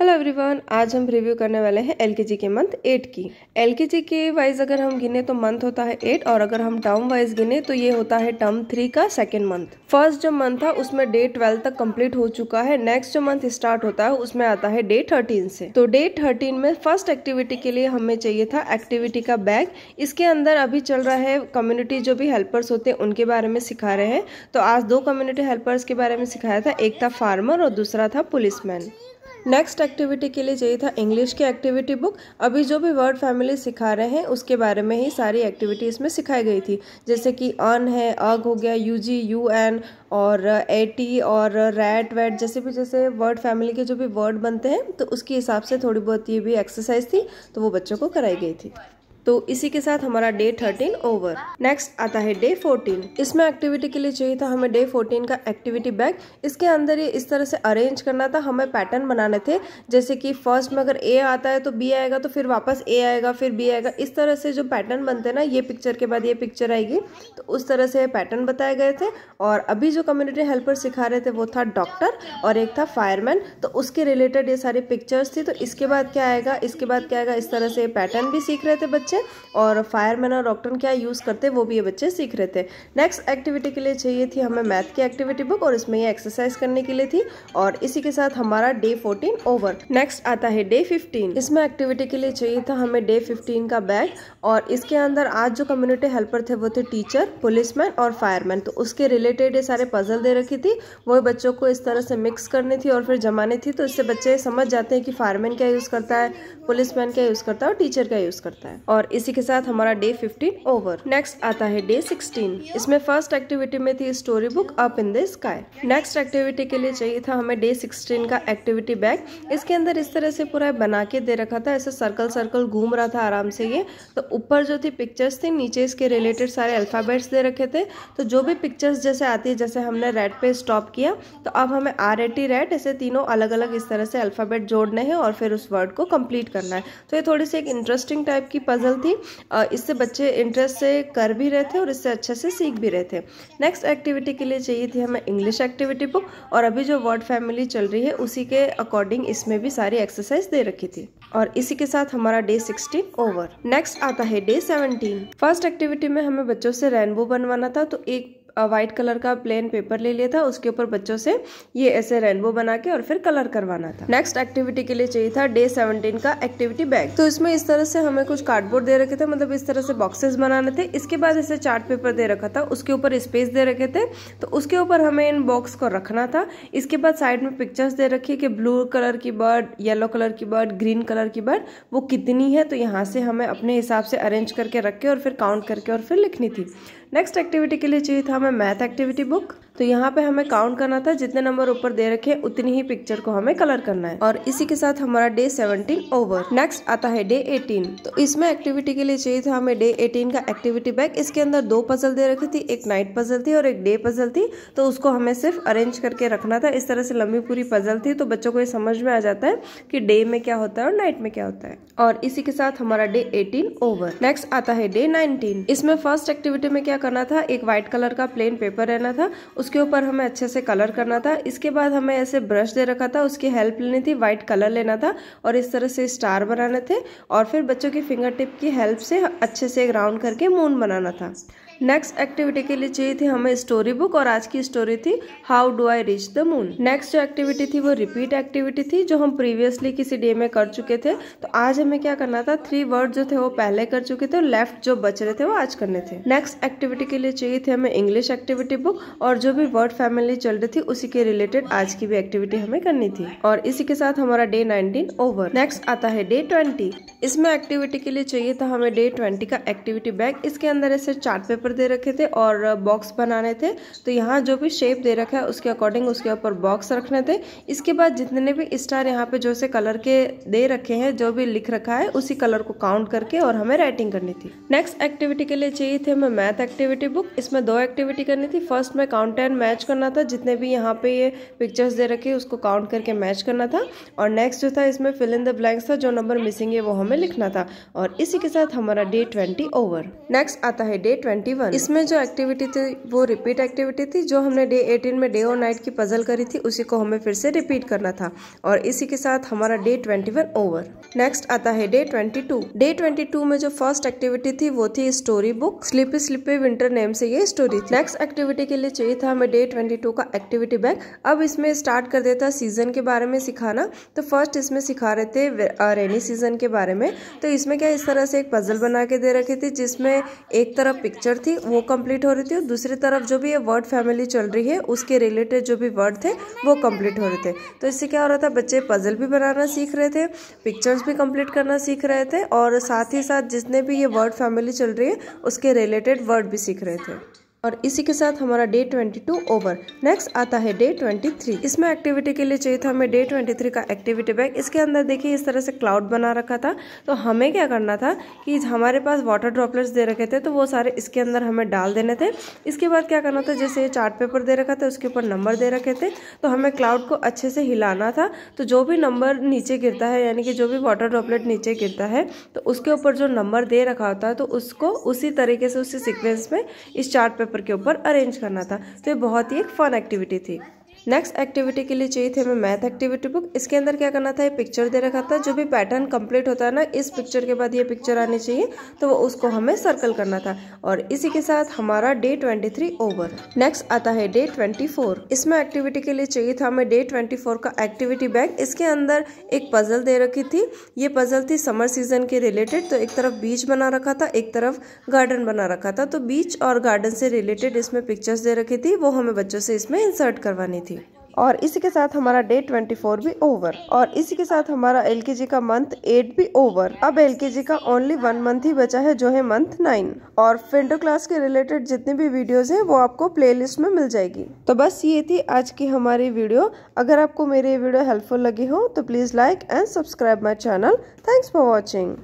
Hello everyone आज हम review करने वाले हैं एल के मंथ एट की एल के वाइज अगर हम गिने तो मंथ होता है एट और अगर हम टर्म वाइज गिने तो ये होता है टर्म थ्री का सेकेंड मंथ फर्स्ट जो मंथ था उसमें डे ट्वेल्व तक कंप्लीट हो चुका है नेक्स्ट जो मंथ स्टार्ट होता है उसमें आता है डे थर्टीन से तो डे थर्टीन में फर्स्ट एक्टिविटी के लिए हमें चाहिए था एक्टिविटी का बैग इसके अंदर अभी चल रहा है कम्युनिटी जो भी हेल्पर्स होते हैं उनके बारे में सिखा रहे हैं तो आज दो कम्युनिटी हेल्पर्स के बारे में सिखाया था एक था फार्मर और दूसरा था पुलिसमैन नेक्स्ट एक्टिविटी के लिए चाहिए था इंग्लिश की एक्टिविटी बुक अभी जो भी वर्ड फैमिली सिखा रहे हैं उसके बारे में ही सारी एक्टिविटी इसमें सिखाई गई थी जैसे कि अन है अग हो गया यू जी यू एन और ए टी और रैट वैट जैसे भी जैसे वर्ड फैमिली के जो भी वर्ड बनते हैं तो उसके हिसाब से थोड़ी बहुत ये भी एक्सरसाइज थी तो वो बच्चों को कराई गई थी तो इसी के साथ हमारा डे थर्टीन ओवर नेक्स्ट आता है डे फोर्टीन इसमें एक्टिविटी के लिए चाहिए था हमें डे फोर्टीन का एक्टिविटी बैग इसके अंदर ये इस तरह से अरेंज करना था हमें पैटर्न बनाने थे जैसे कि फर्स्ट में अगर ए आता है तो बी आएगा तो फिर वापस ए आएगा फिर बी आएगा इस तरह से जो पैटर्न बनते ना ये पिक्चर के बाद ये पिक्चर आएगी तो उस तरह से पैटर्न बताए गए थे और अभी जो कम्युनिटी हेल्पर सिखा रहे थे वो था डॉक्टर और एक था फायरमैन तो उसके रिलेटेड ये सारी पिक्चर्स थी तो इसके बाद क्या आएगा इसके बाद क्या आएगा इस तरह से पैटर्न भी सीख रहे थे बच्चे बच्चे और फायरमैन और डॉक्टर क्या यूज़ करते वो भी ये बच्चे सीख रहे थे नेक्स्ट एक्टिविटी के लिए चाहिए थी हमें मैथ की एक्टिविटी बुक और इसमें ये एक्सरसाइज करने के लिए थी और इसी के साथ हमारा डे फोर्टीन ओवर नेक्स्ट आता है डे फिफ्टीन इसमें एक्टिविटी के लिए चाहिए था हमें डे फिफ्टीन का बैग और इसके अंदर आज जो कम्युनिटी हेल्पर थे वो थे टीचर पुलिसमैन और फायरमैन तो उसके रिलेटेड ये सारे पजल दे रखी थी वो बच्चों को इस तरह से मिक्स करनी थी और फिर जमानी थी तो इससे बच्चे समझ जाते हैं कि फायरमैन क्या यूज़ करता है पुलिसमैन क्या यूज़ करता है और टीचर क्या यूज़ करता है और इसी के साथ हमारा डे 15 ओवर नेक्स्ट आता है डे 16 इसमें फर्स्ट एक्टिविटी में थी story book up in the sky next activity के लिए चाहिए था हमें डे 16 का एक्टिविटी बैग इसके अंदर इस तरह से पूरा बना के दे रखा था ऐसे सर्कल सर्कल घूम रहा था आराम से ये तो ऊपर जो थी पिक्चर्स थी नीचे इसके रिलेटेड सारे अल्फ़ाबेट्स दे रखे थे तो जो भी पिक्चर्स जैसे आती है जैसे हमने रेड पे स्टॉप किया तो अब हमें आर एटी रेड ऐसे तीनों अलग अलग इस तरह से अल्फ़ाबेट जोड़ने हैं और फिर उस वर्ड को कंप्लीट करना है तो ये थोड़ी सी एक इंटरेस्टिंग टाइप की पजल कॉन्सेंट्रल थी इससे बच्चे इंटरेस्ट से कर भी रहे थे और इससे अच्छे से सीख भी रहे थे नेक्स्ट एक्टिविटी के लिए चाहिए थी हमें इंग्लिश एक्टिविटी बुक और अभी जो वर्ड फैमिली चल रही है उसी के अकॉर्डिंग इसमें भी सारी एक्सरसाइज दे रखी थी और इसी के साथ हमारा डे सिक्सटीन ओवर नेक्स्ट आता है डे सेवनटीन फर्स्ट एक्टिविटी में हमें बच्चों से रेनबो बनवाना था तो एक वाइट कलर का प्लेन पेपर ले लिया था उसके ऊपर बच्चों से ये ऐसे रेनबो बना के और फिर कलर करवाना था नेक्स्ट एक्टिविटी के लिए चाहिए था डे सेवनटीन का एक्टिविटी बैग तो इसमें इस तरह से हमें कुछ कार्डबोर्ड दे रखे थे मतलब इस तरह से बॉक्सेस बनाने थे इसके बाद ऐसे चार्ट पेपर दे रखा था उसके ऊपर स्पेस दे रखे थे तो उसके ऊपर हमें इन बॉक्स को रखना था इसके बाद साइड में पिक्चर्स दे रखी कि ब्लू कलर की बर्ड येलो कलर की बर्ड ग्रीन कलर की बर्ड वो कितनी है तो यहाँ से हमें अपने हिसाब से अरेंज करके रख के और फिर काउंट करके और फिर लिखनी थी नेक्स्ट एक्टिविटी के लिए चाहिए था हमें my math activity book? तो यहाँ पे हमें काउंट करना था जितने नंबर ऊपर दे रखे उतनी ही पिक्चर को हमें कलर करना है और इसी के साथ हमारा डे सेवनटीन ओवर नेक्स्ट आता है डे एटीन तो इसमें एक्टिविटी के लिए चाहिए था हमें डे एटीन का एक्टिविटी बैग इसके अंदर दो पजल दे रखी थी एक नाइट पजल थी और एक डे पजल थी तो उसको हमें सिर्फ अरेंज करके रखना था इस तरह से लंबी पूरी पजल थी तो बच्चों को ये समझ में आ जाता है कि डे में क्या होता है और नाइट में क्या होता है और इसी के साथ हमारा डे एटीन ओवर नेक्स्ट आता है डे नाइनटीन इसमें फर्स्ट एक्टिविटी में क्या करना था एक व्हाइट कलर का प्लेन पेपर रहना था उस उसके ऊपर हमें अच्छे से कलर करना था इसके बाद हमें ऐसे ब्रश दे रखा था उसकी हेल्प लेनी थी व्हाइट कलर लेना था और इस तरह से स्टार बनाने थे और फिर बच्चों की फिंगर टिप की हेल्प से अच्छे से राउंड करके मून बनाना था नेक्स्ट एक्टिविटी के लिए चाहिए थी हमें स्टोरी बुक और आज की स्टोरी थी how do I reach the moon next जो एक्टिविटी थी वो रिपीट एक्टिविटी थी जो हम प्रीवियसली किसी डे में कर चुके थे तो आज हमें क्या करना था थ्री वर्ड जो थे वो पहले कर चुके थे और लेफ्ट जो बच रहे थे वो आज करने थे नेक्स्ट एक्टिविटी के लिए चाहिए थी हमें इंग्लिश एक्टिविटी बुक और जो भी वर्ड फैमिली चल रही थी उसी के रिलेटेड आज की भी एक्टिविटी हमें करनी थी और इसी के साथ हमारा डे नाइनटीन ओवर नेक्स्ट आता है डे ट्वेंटी इसमें एक्टिविटी के लिए चाहिए था हमें डे ट्वेंटी का एक्टिविटी बैग इसके अंदर ऐसे चार्ट पेपर पेपर दे रखे थे और बॉक्स बनाने थे तो यहाँ जो भी शेप दे रखा है उसके अकॉर्डिंग उसके ऊपर बॉक्स रखने थे इसके बाद जितने भी स्टार यहाँ पे जो से कलर के दे रखे हैं जो भी लिख रखा है उसी कलर को काउंट करके और हमें राइटिंग करनी थी नेक्स्ट एक्टिविटी के लिए चाहिए थे हमें मैथ एक्टिविटी बुक इसमें दो एक्टिविटी करनी थी फर्स्ट में काउंट एंड मैच करना था जितने भी यहाँ पे ये पिक्चर्स दे रखे उसको काउंट करके मैच करना था और नेक्स्ट जो था इसमें फिल इन द ब्लैंक्स था जो नंबर मिसिंग है वो हमें लिखना था और इसी के साथ हमारा डे ट्वेंटी ओवर नेक्स्ट आता है डे ट्वेंटी वन इसमें जो एक्टिविटी थी वो रिपीट एक्टिविटी थी जो हमने डे एटीन में डे और नाइट की पजल करी थी उसी को हमें फिर से रिपीट करना था और इसी के साथ हमारा day twenty one over next आता है day twenty two day twenty two में जो फर्स्ट एक्टिविटी थी वो थी story book sleepy sleepy winter name से ये स्टोरी थी नेक्स्ट एक्टिविटी के लिए चाहिए था हमें डे ट्वेंटी टू का एक्टिविटी बैग अब इसमें स्टार्ट कर देता सीजन के बारे में सिखाना तो फर्स्ट इसमें सिखा रहे थे रेनी सीजन के बारे में तो इसमें क्या इस तरह से एक पजल बना के दे रखी थी जिसमें एक तरफ पिक्चर थी थी वो कंप्लीट हो रही थी और दूसरी तरफ जो भी ये वर्ड फैमिली चल रही है उसके रिलेटेड जो भी वर्ड थे वो कंप्लीट हो रहे थे तो इससे क्या हो रहा था बच्चे पजल भी बनाना सीख रहे थे पिक्चर्स भी कंप्लीट करना सीख रहे थे और साथ ही साथ जितने भी ये वर्ड फैमिली चल रही है उसके रिलेटेड वर्ड भी सीख रहे थे और इसी के साथ हमारा डे 22 ओवर नेक्स्ट आता है डे 23 इसमें एक्टिविटी के लिए चाहिए था हमें डे 23 का एक्टिविटी बैग इसके अंदर देखिए इस तरह से क्लाउड बना रखा था तो हमें क्या करना था कि हमारे पास वाटर ड्रॉपलेट्स दे रखे थे तो वो सारे इसके अंदर हमें डाल देने थे इसके बाद क्या करना था जैसे ये चार्ट पेपर दे रखा था उसके ऊपर नंबर दे रखे थे तो हमें क्लाउड को अच्छे से हिलाना था तो जो भी नंबर नीचे गिरता है यानी कि जो भी वाटर ड्रॉपलेट नीचे गिरता है तो उसके ऊपर जो नंबर दे रखा होता है तो उसको उसी तरीके से उसी सिक्वेंस में इस चार्ट पेपर के ऊपर अरेंज करना था तो ये बहुत ही एक फ़न एक्टिविटी थी नेक्स्ट एक्टिविटी के लिए चाहिए थी हमें मैथ एक्टिविटी बुक इसके अंदर क्या करना था ये पिक्चर दे रखा था जो भी पैटर्न कंप्लीट होता है ना इस पिक्चर के बाद ये पिक्चर आनी चाहिए तो वो उसको हमें सर्कल करना था और इसी के साथ हमारा डे ट्वेंटी ओवर नेक्स्ट आता है डे ट्वेंटी इसमें एक्टिविटी के लिए चाहिए था हमें डे ट्वेंटी का एक्टिविटी बैग इसके अंदर एक पजल दे रखी थी ये पजल थी समर सीजन के रिलेटेड तो एक तरफ बीच बना रखा था एक तरफ गार्डन बना रखा था तो बीच और गार्डन से रिलेटेड इसमें पिक्चर्स दे रखी थी वो हमें बच्चों से इसमें इंसर्ट करवानी थी और इसी के साथ हमारा डे 24 भी ओवर और इसी के साथ हमारा एल का मंथ 8 भी ओवर अब एल का ओनली वन मंथ ही बचा है जो है मंथ 9 और फेंडो क्लास के रिलेटेड जितने भी वीडियोस हैं वो आपको प्लेलिस्ट में मिल जाएगी तो बस ये थी आज की हमारी वीडियो अगर आपको मेरी वीडियो हेल्पफुल लगी हो तो please like and subscribe my channel thanks for watching